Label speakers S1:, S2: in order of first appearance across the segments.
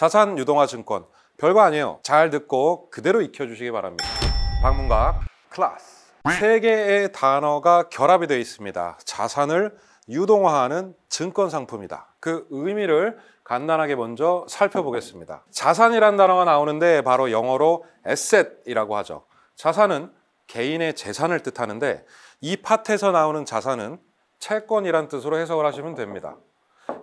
S1: 자산 유동화 증권 별거 아니에요 잘 듣고 그대로 익혀주시기 바랍니다 방문각 클래스 세 개의 단어가 결합이 되어 있습니다 자산을 유동화하는 증권 상품이다 그 의미를 간단하게 먼저 살펴보겠습니다 자산이란 단어가 나오는데 바로 영어로 asset이라고 하죠 자산은 개인의 재산을 뜻하는데 이 파트에서 나오는 자산은 채권이란 뜻으로 해석을 하시면 됩니다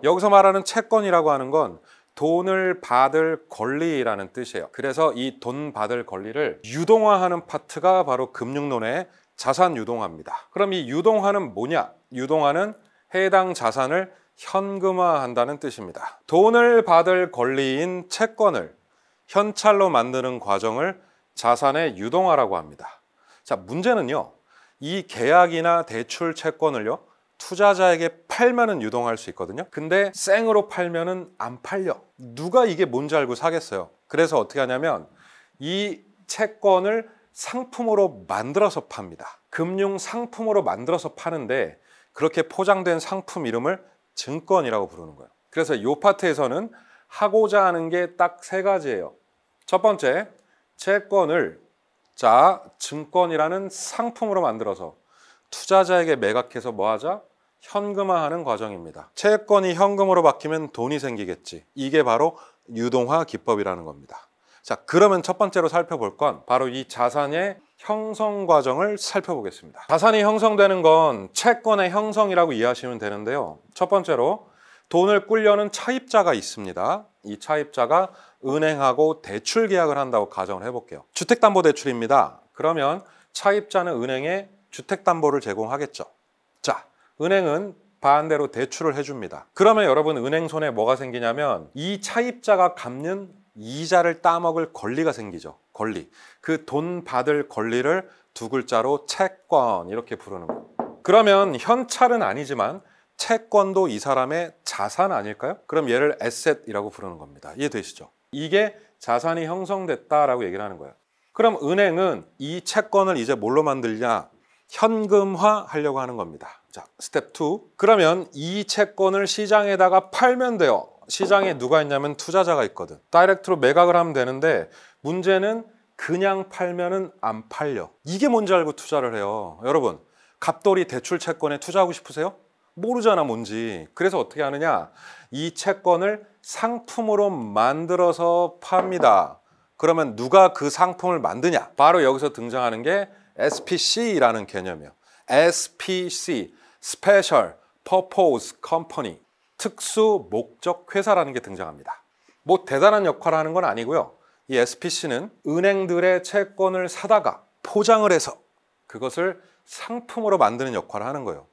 S1: 여기서 말하는 채권이라고 하는 건 돈을 받을 권리라는 뜻이에요. 그래서 이 돈 받을 권리를 유동화하는 파트가 바로 금융론의 자산 유동화입니다. 그럼 이 유동화는 뭐냐? 유동화는 해당 자산을 현금화한다는 뜻입니다. 돈을 받을 권리인 채권을 현찰로 만드는 과정을 자산의 유동화라고 합니다. 자, 문제는요. 이 계약이나 대출 채권을요. 투자자에게 팔면은 유동할 수 있거든요. 근데 생으로 팔면은 안 팔려. 누가 이게 뭔지 알고 사겠어요. 그래서 어떻게 하냐면 이 채권을 상품으로 만들어서 팝니다. 금융 상품으로 만들어서 파는데 그렇게 포장된 상품 이름을 증권이라고 부르는 거예요. 그래서 이 파트에서는 하고자 하는 게 딱 세 가지예요. 첫 번째, 채권을 자 증권이라는 상품으로 만들어서 투자자에게 매각해서 뭐하자? 현금화하는 과정입니다. 채권이 현금으로 바뀌면 돈이 생기겠지. 이게 바로 유동화 기법이라는 겁니다. 자, 그러면 첫 번째로 살펴볼 건 바로 이 자산의 형성 과정을 살펴보겠습니다. 자산이 형성되는 건 채권의 형성이라고 이해하시면 되는데요. 첫 번째로 돈을 꿀려는 차입자가 있습니다. 이 차입자가 은행하고 대출 계약을 한다고 가정을 해볼게요. 주택담보대출입니다. 그러면 차입자는 은행에 주택담보를 제공하겠죠. 자, 은행은 반대로 대출을 해줍니다. 그러면 여러분 은행 손에 뭐가 생기냐면 이 차입자가 갚는 이자를 따먹을 권리가 생기죠. 권리. 그 돈 받을 권리를 두 글자로 채권 이렇게 부르는 거. 그러면 현찰은 아니지만 채권도 이 사람의 자산 아닐까요? 그럼 얘를 에셋이라고 부르는 겁니다. 이해되시죠? 이게 자산이 형성됐다라고 얘기를 하는 거예요. 그럼 은행은 이 채권을 이제 뭘로 만들냐? 현금화 하려고 하는 겁니다. 자, 스텝 2. 그러면 이 채권을 시장에다가 팔면 돼요. 시장에 누가 있냐면 투자자가 있거든. 다이렉트로 매각을 하면 되는데 문제는 그냥 팔면은 안 팔려. 이게 뭔지 알고 투자를 해요. 여러분, 갑돌이 대출 채권에 투자하고 싶으세요? 모르잖아 뭔지. 그래서 어떻게 하느냐? 이 채권을 상품으로 만들어서 팝니다. 그러면 누가 그 상품을 만드냐? 바로 여기서 등장하는 게 SPC라는 개념이에요 SPC, Special Purpose Company, 특수 목적 회사라는 게 등장합니다. 뭐 대단한 역할을 하는 건 아니고요. 이 SPC는 은행들의 채권을 사다가 포장을 해서 그것을 상품으로 만드는 역할을 하는 거예요.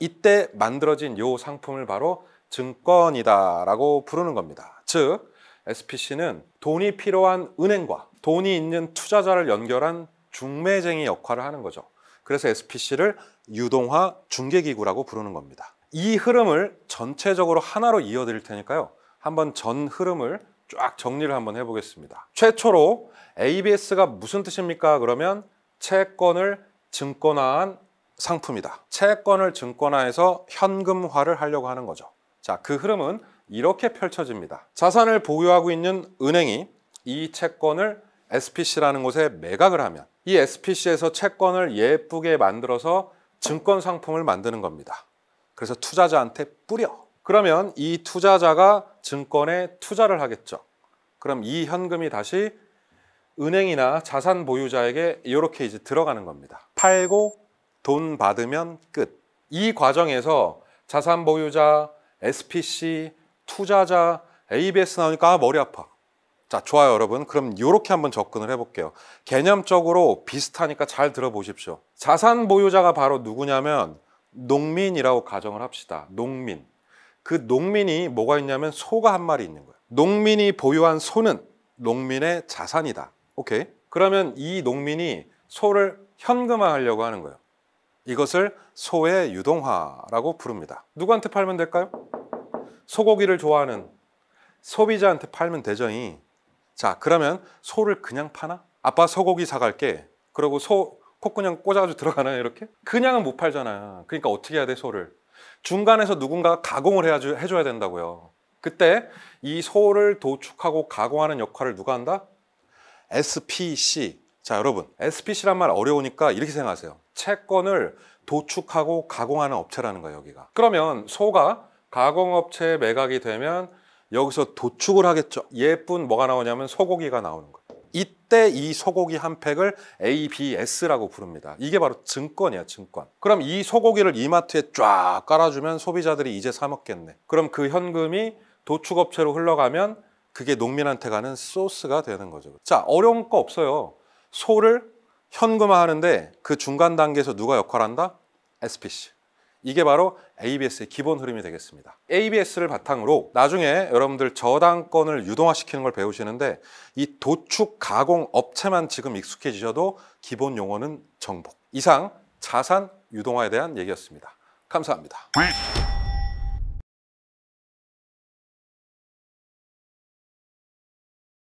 S1: 이때 만들어진 요 상품을 바로 증권이다라고 부르는 겁니다. 즉, SPC는 돈이 필요한 은행과 돈이 있는 투자자를 연결한 중매쟁이 역할을 하는 거죠. 그래서 SPC를 유동화 중개기구라고 부르는 겁니다. 이 흐름을 전체적으로 하나로 이어드릴 테니까요. 한번 전 흐름을 쫙 정리를 한번 해보겠습니다. 최초로 ABS가 무슨 뜻입니까? 그러면 채권을 증권화한 상품이다. 채권을 증권화해서 현금화를 하려고 하는 거죠. 자, 그 흐름은 이렇게 펼쳐집니다. 자산을 보유하고 있는 은행이 이 채권을 SPC라는 곳에 매각을 하면 이 SPC에서 채권을 예쁘게 만들어서 증권 상품을 만드는 겁니다. 그래서 투자자한테 뿌려. 그러면 이 투자자가 증권에 투자를 하겠죠. 그럼 이 현금이 다시 은행이나 자산 보유자에게 이렇게 이제 들어가는 겁니다. 팔고 돈 받으면 끝. 이 과정에서 자산 보유자, SPC, 투자자, ABS 나오니까 아, 머리 아파. 자, 좋아요, 여러분. 그럼 이렇게 한번 접근을 해볼게요. 개념적으로 비슷하니까 잘 들어보십시오. 자산 보유자가 바로 누구냐면 농민이라고 가정을 합시다. 농민. 그 농민이 뭐가 있냐면 소가 한 마리 있는 거예요. 농민이 보유한 소는 농민의 자산이다. 오케이. 그러면 이 농민이 소를 현금화하려고 하는 거예요. 이것을 소의 유동화라고 부릅니다. 누구한테 팔면 될까요? 소고기를 좋아하는 소비자한테 팔면 되죠. 자, 그러면 소를 그냥 파나? 아빠 소고기 사갈게. 그러고 소 콧구녕 꽂아가지고 들어가나 이렇게? 그냥은 못 팔잖아요. 그러니까 어떻게 해야 돼, 소를? 중간에서 누군가 가공을 해야 해줘야 된다고요. 그때 이 소를 도축하고 가공하는 역할을 누가 한다? SPC. 자, 여러분. SPC란 말 어려우니까 이렇게 생각하세요. 채권을 도축하고 가공하는 업체라는 거예요, 여기가. 그러면 소가 가공업체 매각이 되면 여기서 도축을 하겠죠 예쁜 뭐가 나오냐면 소고기가 나오는 거예요 이때 이 소고기 한 팩을 ABS라고 부릅니다 이게 바로 증권이야 증권 그럼 이 소고기를 이마트에 쫙 깔아주면 소비자들이 이제 사 먹겠네 그럼 그 현금이 도축업체로 흘러가면 그게 농민한테 가는 소스가 되는 거죠 자 어려운 거 없어요 소를 현금화하는데 그 중간 단계에서 누가 역할한다? SPC 이게 바로 ABS의 기본 흐름이 되겠습니다. ABS를 바탕으로 나중에 여러분들 저당권을 유동화시키는 걸 배우시는데 이 도축 가공 업체만 지금 익숙해지셔도 기본 용어는 정복. 이상 자산 유동화에 대한 얘기였습니다. 감사합니다.